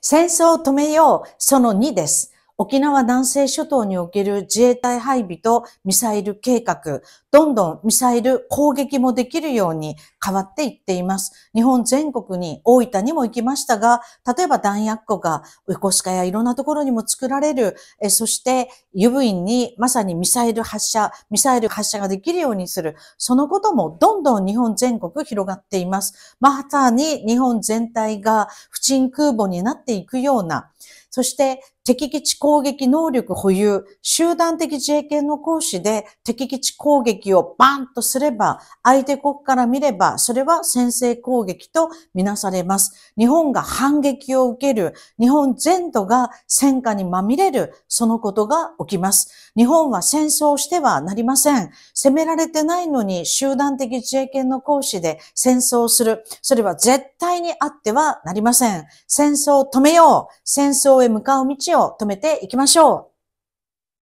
戦争を止めよう、その2です。沖縄南西諸島における自衛隊配備とミサイル計画、どんどんミサイル攻撃もできるように変わっていっています。日本全国に大分にも行きましたが、例えば弾薬庫が横須賀やいろんなところにも作られる、えそして湯布院にまさにミサイル発射、ミサイル発射ができるようにする、そのこともどんどん日本全国広がっています。またに日本全体が不沈空母になっていくような、そして敵基地攻撃能力保有、集団的自衛権の行使で敵基地攻撃をバンとすれば、相手国から見れば、それは先制攻撃とみなされます。日本が反撃を受ける、日本全土が戦火にまみれる、そのことが起きます。日本は戦争してはなりません。攻められてないのに集団的自衛権の行使で戦争する。それは絶対にあってはなりません。戦争を止めよう。戦争向かう道を止めていきましょう。